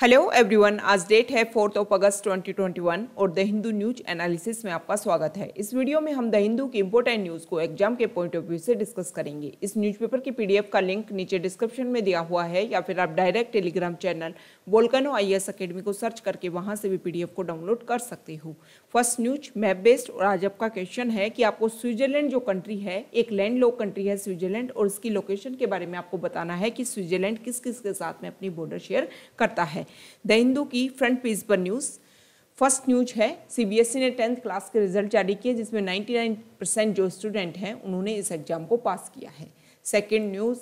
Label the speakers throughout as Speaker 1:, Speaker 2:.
Speaker 1: hello everyone आज date है fourth of August 2021 और द हिंदू न्यूज एनालिसिस में आपका स्वागत है इस वीडियो में हम द हिंदू की इम्पोर्टेंट न्यूज़ को एग्जाम के पॉइंट ऑफ व्यू से डिस्कस करेंगे इस न्यूज़पेपर की पीडीएफ का लिंक नीचे डिस्क्रिप्शन में दिया हुआ है या फिर आप direct Telegram channel volcano I S academy को सर्च करके वहाँ से भी पीडीएफ को डाउनलोड कर सकते हो फर्स्ट न्यूज मैप बेस्ड और आज आपका क्वेश्चन है कि आपको स्विट्जरलैंड जो कंट्री है एक लैंड लॉक कंट्री है स्विट्जरलैंड और इसकी लोकेशन के बारे में आपको बताना है कि स्विट्जरलैंड किस किस के साथ में अपनी बॉर्डर शेयर करता है द हिंदू की फ्रंट पेज पर न्यूज़ फर्स्ट न्यूज है सीबीएसई e ने टेंथ क्लास के रिजल्ट जारी किए जिसमें 99 परसेंट जो स्टूडेंट हैं उन्होंने इस एग्जाम को पास किया है सेकेंड न्यूज़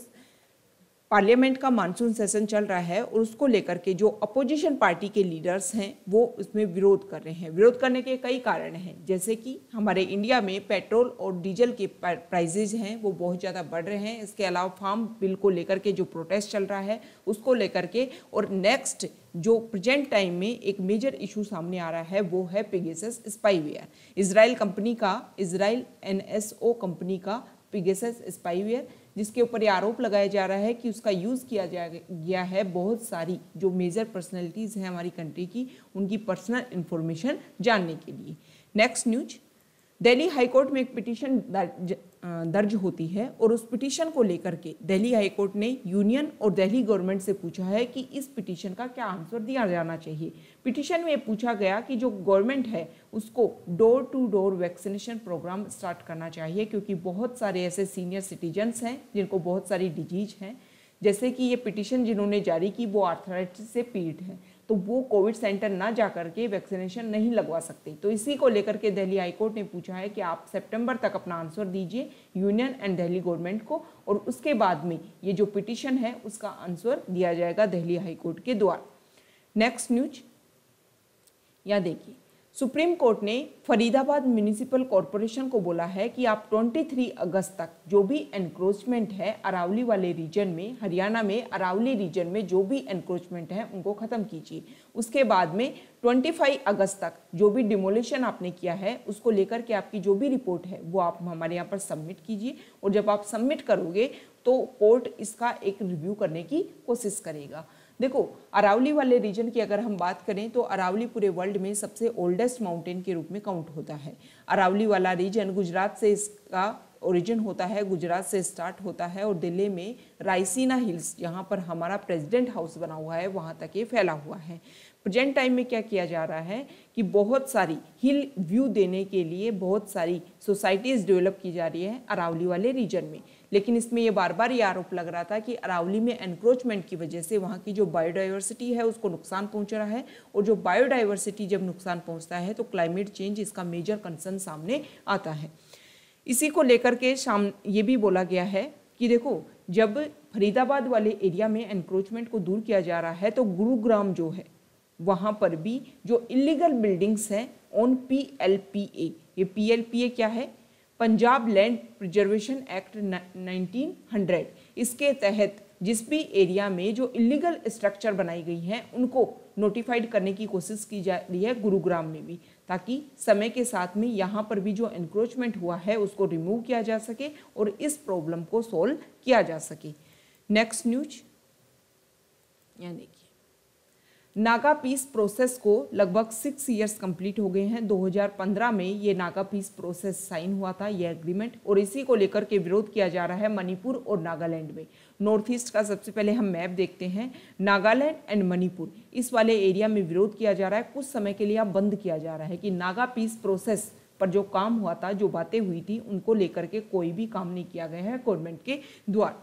Speaker 1: पार्लियामेंट का मानसून सेशन चल रहा है और उसको लेकर के जो अपोजिशन पार्टी के लीडर्स हैं वो उसमें विरोध कर रहे हैं विरोध करने के कई कारण हैं जैसे कि हमारे इंडिया में पेट्रोल और डीजल के प्राइजेज हैं वो बहुत ज़्यादा बढ़ रहे हैं इसके अलावा फार्म बिल को लेकर के जो प्रोटेस्ट चल रहा है उसको लेकर के और नेक्स्ट जो प्रेजेंट टाइम में एक मेजर इशू सामने आ रहा है वो है पिगेसस स्पाईवेयर इसराइल कंपनी का इसराइल एन कंपनी का पिगेसस स्पाईवेयर जिसके ऊपर ये आरोप लगाया जा रहा है कि उसका यूज़ किया जा गया है बहुत सारी जो मेजर पर्सनैलिटीज़ हैं हमारी कंट्री की उनकी पर्सनल इन्फॉर्मेशन जानने के लिए नेक्स्ट न्यूज़ दिल्ली हाईकोर्ट में एक पिटीशन दर्ज होती है और उस पिटीशन को लेकर के दिल्ली हाईकोर्ट ने यूनियन और दिल्ली गवर्नमेंट से पूछा है कि इस पिटीशन का क्या आंसर दिया जाना चाहिए पिटीशन में पूछा गया कि जो गवर्नमेंट है उसको door to door vaccination programme start करना चाहिए क्योंकि बहुत सारे ऐसे सीनियर सिटीजन्स हैं जिनको बहुत सारी डिजीज हैं जैसे कि ये पिटीशन जिन्होंने जारी की वो आर्थराइटिस से पीड़ित हैं तो वो कोविड सेंटर ना जा करके वैक्सीनेशन नहीं लगवा सकते तो इसी को लेकर के दिल्ली हाईकोर्ट ने पूछा है कि आप सितंबर तक अपना आंसर दीजिए यूनियन एंड दिल्ली गवर्नमेंट को और उसके बाद में ये जो पिटिशन है उसका आंसर दिया जाएगा दिल्ली हाईकोर्ट के द्वारा नेक्स्ट न्यूज या देखिए सुप्रीम कोर्ट ने फरीदाबाद म्यूनिसिपल कॉरपोरेशन को बोला है कि आप 23 अगस्त तक जो भी एनक्रोचमेंट है अरावली वाले रीजन में हरियाणा में अरावली रीजन में जो भी एनक्रोचमेंट है उनको ख़त्म कीजिए उसके बाद में 25 अगस्त तक जो भी डिमोलिशन आपने किया है उसको लेकर के आपकी जो भी रिपोर्ट है वो आप हमारे यहाँ पर सबमिट कीजिए और जब आप सबमिट करोगे तो कोर्ट इसका एक रिव्यू करने की कोशिश करेगा देखो अरावली वाले रीजन की अगर हम बात करें तो अरावली पूरे वर्ल्ड में सबसे ओल्डेस्ट माउंटेन के रूप में काउंट होता है अरावली वाला रीजन गुजरात से इसका ओरिजिन होता है गुजरात से स्टार्ट होता है और दिल्ली में रायसीना हिल्स जहाँ पर हमारा प्रेसिडेंट हाउस बना हुआ है वहाँ तक ये फैला हुआ है प्रेजेंट टाइम में क्या किया जा रहा है कि बहुत सारी हिल व्यू देने के लिए बहुत सारी सोसाइटीज़ डेवलप की जा रही है अरावली वाले रीजन में लेकिन इसमें ये बार बार ये आरोप लग रहा था कि अरावली में एनक्रोचमेंट की वजह से वहाँ की जो बायोडाइवर्सिटी है उसको नुकसान पहुँच रहा है और जो बायोडाइवर्सिटी जब नुकसान पहुँचता है तो क्लाइमेट चेंज इसका मेजर कंसर्न सामने आता है इसी को लेकर के शाम ये भी बोला गया है कि देखो जब फरीदाबाद वाले एरिया में एनक्रोचमेंट को दूर किया जा रहा है तो गुरुग्राम जो है वहाँ पर भी जो इलीगल बिल्डिंग्स हैं on P L P A ये पी एल पी ए क्या है पंजाब लैंड प्रिजर्वेशन एक्ट 1900 इसके तहत जिस भी एरिया में जो इलीगल स्ट्रक्चर बनाई गई हैं उनको नोटिफाइड करने की कोशिश की जा रही है गुरुग्राम में भी ताकि समय के साथ में यहाँ पर भी जो इंक्रोचमेंट हुआ है उसको रिमूव किया जा सके और इस प्रॉब्लम को सोल्व किया जा सके नेक्स्ट न्यूज यानी नागा पीस प्रोसेस को लगभग सिक्स इयर्स कंप्लीट हो गए हैं 2015 में ये नागा पीस प्रोसेस साइन हुआ था यह एग्रीमेंट और इसी को लेकर के विरोध किया जा रहा है मणिपुर और नागालैंड में नॉर्थ ईस्ट का सबसे पहले हम मैप देखते हैं नागालैंड एंड मणिपुर इस वाले एरिया में विरोध किया जा रहा है कुछ समय के लिए अब बंद किया जा रहा है कि नागा पीस प्रोसेस पर जो काम हुआ था जो बातें हुई थी उनको लेकर के कोई भी काम नहीं किया गया है गवर्नमेंट के द्वारा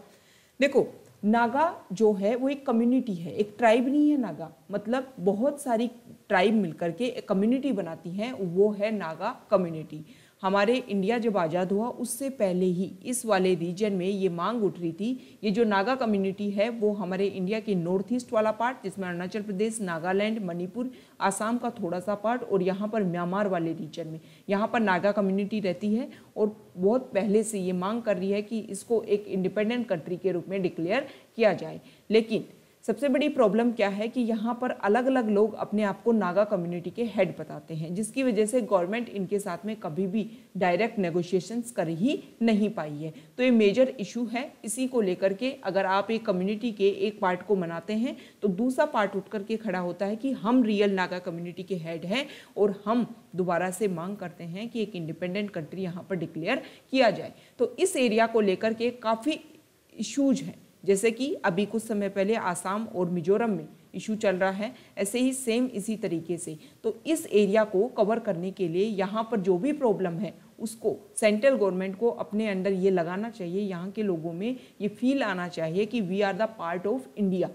Speaker 1: देखो नागा जो है वो एक कम्युनिटी है एक ट्राइब नहीं है नागा मतलब बहुत सारी ट्राइब मिलकर के कम्युनिटी बनाती हैं वो है नागा कम्युनिटी हमारे इंडिया जब आज़ाद हुआ उससे पहले ही इस वाले रीजन में ये मांग उठ रही थी ये जो नागा कम्युनिटी है वो हमारे इंडिया के नॉर्थ ईस्ट वाला पार्ट जिसमें अरुणाचल प्रदेश नागालैंड मणिपुर आसाम का थोड़ा सा पार्ट और यहाँ पर म्यांमार वाले रीजन में यहाँ पर नागा कम्युनिटी रहती है और बहुत पहले से ये मांग कर रही है कि इसको एक इंडिपेंडेंट कंट्री के रूप में डिक्लेयर किया जाए लेकिन सबसे बड़ी प्रॉब्लम क्या है कि यहाँ पर अलग अलग लोग अपने आप को नागा कम्युनिटी के हेड बताते हैं जिसकी वजह से गवर्नमेंट इनके साथ में कभी भी डायरेक्ट नेगोशिएशंस कर ही नहीं पाई है तो ये मेजर इशू है इसी को लेकर के अगर आप एक कम्युनिटी के एक पार्ट को मनाते हैं तो दूसरा पार्ट उठ करके खड़ा होता है कि हम रियल नागा कम्युनिटी के हेड हैं और हम दोबारा से मांग करते हैं कि एक इंडिपेंडेंट कंट्री यहाँ पर डिक्लेयर किया जाए तो इस एरिया को लेकर के काफ़ी इशूज हैं जैसे कि अभी कुछ समय पहले आसाम और मिजोरम में इशू चल रहा है ऐसे ही सेम इसी तरीके से तो इस एरिया को कवर करने के लिए यहाँ पर जो भी प्रॉब्लम है उसको सेंट्रल गवर्नमेंट को अपने अंडर ये लगाना चाहिए यहाँ के लोगों में ये फील आना चाहिए कि we are the part of India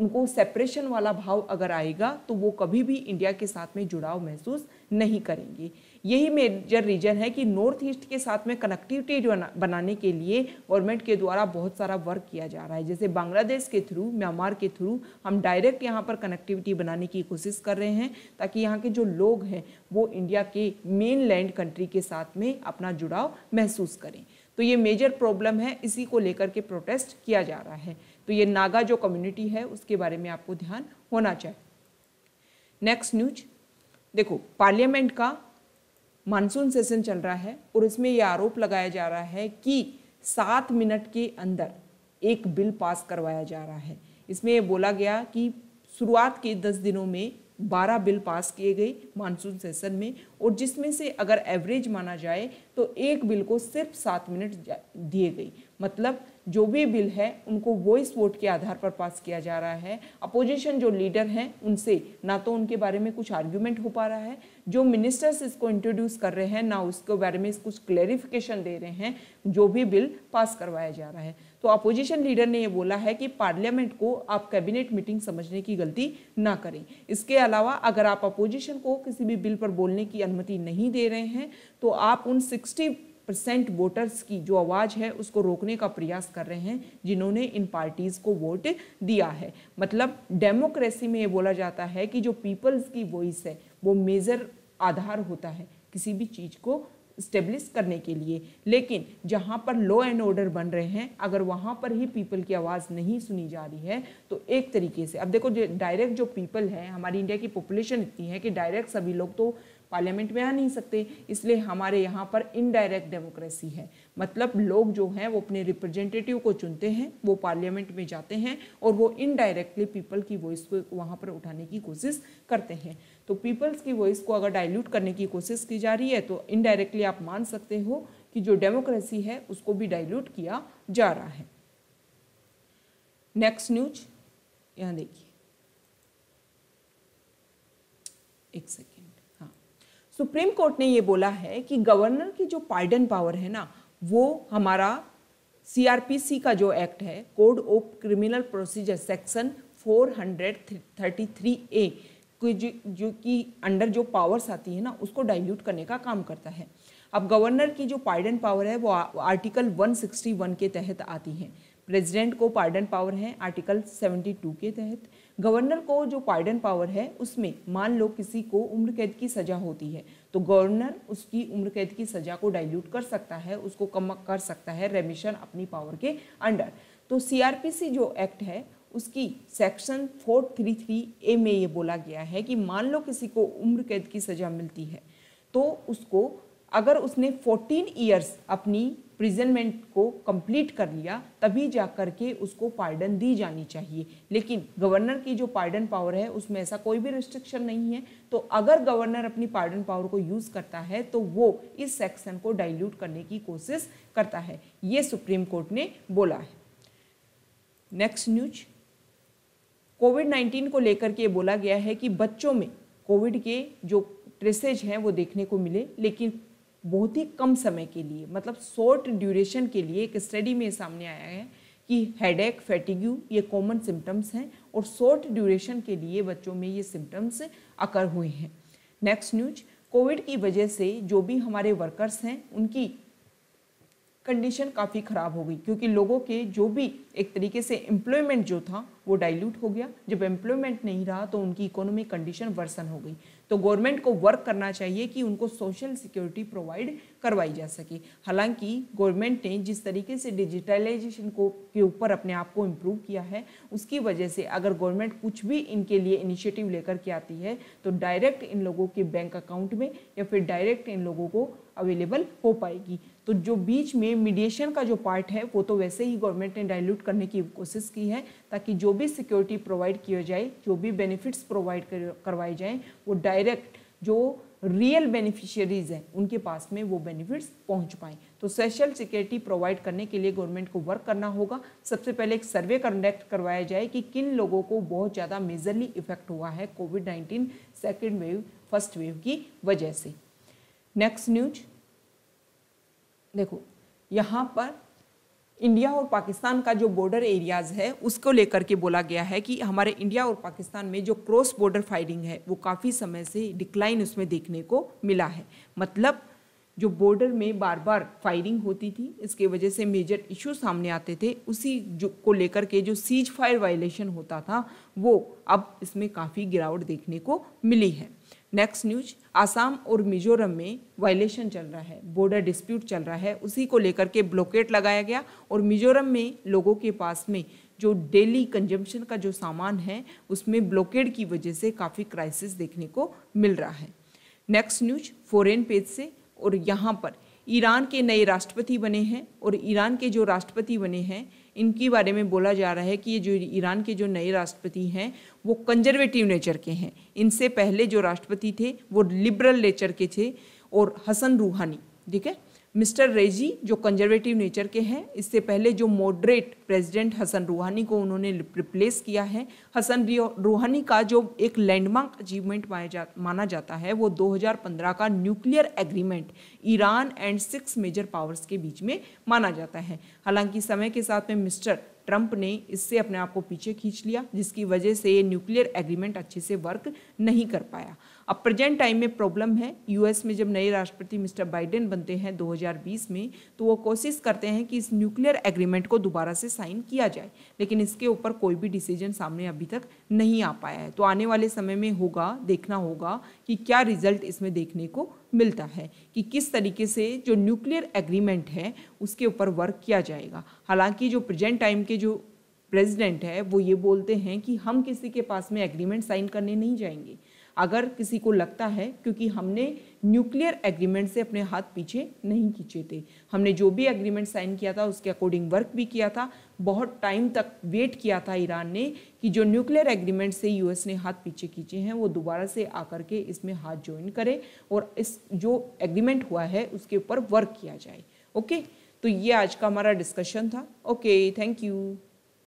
Speaker 1: उनको सेपरेशन वाला भाव अगर आएगा तो वो कभी भी इंडिया के साथ में जुड़ाव महसूस नहीं करेंगे यही मेजर रीजन है कि नॉर्थ ईस्ट के साथ में कनेक्टिविटी बनाने के लिए गवर्नमेंट के द्वारा बहुत सारा वर्क किया जा रहा है जैसे बांग्लादेश के थ्रू म्यांमार के थ्रू हम डायरेक्ट यहाँ पर कनेक्टिविटी बनाने की कोशिश कर रहे हैं ताकि यहाँ के जो लोग हैं वो इंडिया के मेन लैंड कंट्री के साथ में अपना जुड़ाव महसूस करें तो ये मेजर प्रॉब्लम है इसी को लेकर के प्रोटेस्ट किया जा रहा है तो ये नागा जो कम्युनिटी है उसके बारे में आपको ध्यान होना चाहिए नेक्स्ट न्यूज देखो पार्लियामेंट का मानसून सेशन चल रहा है और इसमें यह आरोप लगाया जा रहा है कि सात मिनट के अंदर एक बिल पास करवाया जा रहा है इसमें बोला गया कि शुरुआत के दस दिनों में बारह बिल पास किए गए मानसून सेशन में और जिसमें से अगर एवरेज माना जाए तो एक बिल को सिर्फ सात मिनट दिए गए मतलब जो भी बिल है उनको वॉइस वोट के आधार पर पास किया जा रहा है अपोजिशन जो लीडर हैं उनसे ना तो उनके बारे में कुछ आर्ग्यूमेंट हो पा रहा है जो मिनिस्टर्स इसको इंट्रोड्यूस कर रहे हैं ना उसके बारे में कुछ क्लैरिफिकेशन दे रहे हैं जो भी बिल पास करवाया जा रहा है तो अपोजिशन लीडर ने यह बोला है कि पार्लियामेंट को आप कैबिनेट मीटिंग समझने की गलती ना करें इसके अलावा अगर आप अपोजिशन को किसी भी बिल पर बोलने की अनुमति नहीं दे रहे हैं तो आप उन सिक्सटी परसेंट वोटर्स की जो आवाज़ है उसको रोकने का प्रयास कर रहे हैं जिन्होंने इन पार्टीज़ को वोट दिया है मतलब डेमोक्रेसी में ये बोला जाता है कि जो पीपल्स की वॉइस है वो मेजर आधार होता है किसी भी चीज़ को इस्टेब्लिश करने के लिए लेकिन जहाँ पर लॉ एंड ऑर्डर बन रहे हैं अगर वहाँ पर ही पीपल की आवाज़ नहीं सुनी जा रही है तो एक तरीके से अब देखो जो डायरेक्ट जो पीपल है हमारी इंडिया की पॉपुलेशन इतनी है कि डायरेक्ट सभी लोग तो पार्लियामेंट में आ नहीं सकते इसलिए हमारे यहाँ पर इनडायरेक्ट डेमोक्रेसी है मतलब लोग जो हैं वो अपने रिप्रेजेंटेटिव को चुनते हैं वो पार्लियामेंट में जाते हैं और वो इनडायरेक्टली पीपल की वॉइस को वहाँ पर उठाने की कोशिश करते हैं तो पीपल्स की वॉइस को अगर डाइल्यूट करने की कोशिश की जा रही है तो इनडायरेक्टली आप मान सकते हो कि जो डेमोक्रेसी है उसको भी डाइल्यूट किया जा रहा है नेक्स्ट न्यूज यहाँ देखिए एक सेकेंड हाँ सुप्रीम कोर्ट ने ये बोला है कि गवर्नर की जो पार्डन पावर है ना वो हमारा सीआरपीसी का जो एक्ट है code of criminal procedure section 433 A जो जो कि अंडर जो पावर्स आती है ना उसको डाइल्यूट करने का काम करता है अब गवर्नर की जो पार्डन पावर है वो आर्टिकल 161 के तहत आती है प्रेसिडेंट को पार्डन पावर है आर्टिकल 72 के तहत गवर्नर को जो पार्डन पावर है उसमें मान लो किसी को उम्र कैद की सज़ा होती है तो गवर्नर उसकी उम्र कैद की सज़ा को डाइल्यूट कर सकता है उसको कम कर सकता है रेमिशन अपनी पावर के अंडर तो सीआरपीसी जो एक्ट है उसकी सेक्शन 433 ए में ये बोला गया है कि मान लो किसी को उम्र कैद की सज़ा मिलती है तो उसको अगर उसने 14 ईयर्स अपनी प्रिजनमेंट को कंप्लीट कर लिया तभी जा कर के उसको पार्डन दी जानी चाहिए लेकिन गवर्नर की जो पार्डन पावर है उसमें ऐसा कोई भी रिस्ट्रिक्शन नहीं है तो अगर गवर्नर अपनी पार्डन पावर को यूज़ करता है तो वो इस सेक्शन को डाइल्यूट करने की कोशिश करता है ये सुप्रीम कोर्ट ने बोला है नेक्स्ट न्यूज कोविड नाइन्टीन को लेकर के बोला गया है कि बच्चों में कोविड के जो ट्रेसेज हैं वो देखने को मिले लेकिन बहुत ही कम समय के लिए मतलब शॉर्ट ड्यूरेशन के लिए एक स्टडी में सामने आया है कि हेड एक फैटिग्यू ये कॉमन सिम्टम्स हैं और शॉर्ट ड्यूरेशन के लिए बच्चों में ये सिम्टम्स अकर हुए हैं नेक्स्ट न्यूज कोविड की वजह से जो भी हमारे वर्कर्स हैं उनकी कंडीशन काफ़ी ख़राब हो गई क्योंकि लोगों के जो भी एक तरीके से एम्प्लॉयमेंट जो था वो डाइल्यूट हो गया जब एम्प्लॉयमेंट नहीं रहा तो उनकी इकोनॉमिक कंडीशन वर्सन हो गई तो गवर्नमेंट को वर्क करना चाहिए कि उनको सोशल सिक्योरिटी प्रोवाइड करवाई जा सके हालांकि गवर्नमेंट ने जिस तरीके से डिजिटलाइजेशन को के ऊपर अपने आप को इम्प्रूव किया है उसकी वजह से अगर गवर्नमेंट कुछ भी इनके लिए इनिशिएटिव लेकर के आती है तो डायरेक्ट इन लोगों के बैंक अकाउंट में या फिर डायरेक्ट इन लोगों को अवेलेबल हो पाएगी तो जो बीच में मीडिएशन का जो पार्ट है वो तो वैसे ही गवर्नमेंट ने डाइल्यूट करने की कोशिश की है ताकि जो भी सिक्योरिटी प्रोवाइड किया जाए जो भी बेनिफिट्स प्रोवाइड करवाए जाएँ वो डायरेक्ट जो रियल बेनिफिशियरीज हैं उनके पास में वो बेनिफिट्स पहुंच पाएँ तो सोशल सिक्योरिटी प्रोवाइड करने के लिए गवर्नमेंट को वर्क करना होगा सबसे पहले एक सर्वे कंडक्ट करवाया जाए कि किन लोगों को बहुत ज़्यादा मेजरली इफेक्ट हुआ है covid nineteen second wave first wave की वजह से नेक्स्ट न्यूज़ देखो यहाँ पर इंडिया और पाकिस्तान का जो बॉर्डर एरियाज है उसको लेकर के बोला गया है कि हमारे इंडिया और पाकिस्तान में जो क्रॉस बॉर्डर फायरिंग है वो काफ़ी समय से डिक्लाइन उसमें देखने को मिला है मतलब जो बॉर्डर में बार बार फायरिंग होती थी इसके वजह से मेजर इशू सामने आते थे उसी जो को लेकर के जो सीज फायर वायलेशन होता था वो अब इसमें काफ़ी गिरावट देखने को मिली है नेक्स्ट न्यूज आसाम और मिजोरम में वायलेशन चल रहा है बॉर्डर डिस्प्यूट चल रहा है उसी को लेकर के ब्लॉकेट लगाया गया और मिजोरम में लोगों के पास में जो डेली कंजम्पशन का जो सामान है उसमें ब्लॉकेट की वजह से काफ़ी क्राइसिस देखने को मिल रहा है नेक्स्ट न्यूज फॉरेन पेज से और यहाँ पर ईरान के नए राष्ट्रपति बने हैं और ईरान के जो राष्ट्रपति बने हैं इनके बारे में बोला जा रहा है कि ये जो ईरान के जो नए राष्ट्रपति हैं वो कंजर्वेटिव नेचर के हैं इनसे पहले जो राष्ट्रपति थे वो लिबरल नेचर के थे और हसन रूहानी ठीक है मिस्टर रेजी जो कंजर्वेटिव नेचर के हैं इससे पहले जो मॉडरेट प्रेसिडेंट हसन रूहानी को उन्होंने रिप्लेस किया है हसन रूहानी का जो एक लैंडमार्क अचीवमेंट माना जा माना जाता है वो 2015 का nuclear agreement Iran and six major powers के बीच में माना जाता है हालांकि समय के साथ में मिस्टर ट्रंप ने इससे अपने आप को पीछे खींच लिया जिसकी वजह से ये न्यूक्लियर एग्रीमेंट अच्छे से वर्क नहीं कर पाया अब प्रेजेंट टाइम में प्रॉब्लम है यूएस में जब नए राष्ट्रपति मिस्टर बाइडेन बनते हैं 2020 में तो वो कोशिश करते हैं कि इस न्यूक्लियर एग्रीमेंट को दोबारा से साइन किया जाए लेकिन इसके ऊपर कोई भी डिसीजन सामने अभी तक नहीं आ पाया है तो आने वाले समय में होगा देखना होगा कि क्या रिजल्ट इसमें देखने को मिलता है कि किस तरीके से जो न्यूक्लियर एग्रीमेंट है उसके ऊपर वर्क किया जाएगा हालांकि जो प्रेजेंट टाइम के जो प्रेसिडेंट है वो ये बोलते हैं कि हम किसी के पास में एग्रीमेंट साइन करने नहीं जाएंगे अगर किसी को लगता है क्योंकि हमने न्यूक्लियर एग्रीमेंट से अपने हाथ पीछे नहीं खींचे थे हमने जो भी एग्रीमेंट साइन किया था उसके अकॉर्डिंग वर्क भी किया था बहुत टाइम तक वेट किया था ईरान ने कि जो न्यूक्लियर एग्रीमेंट से यूएस ने हाथ पीछे खींचे हैं वो दोबारा से आकर के इसमें हाथ ज्वाइन करें और इस जो एग्रीमेंट हुआ है उसके ऊपर वर्क किया जाए ओके तो ये आज का हमारा डिस्कशन था ओके थैंक यू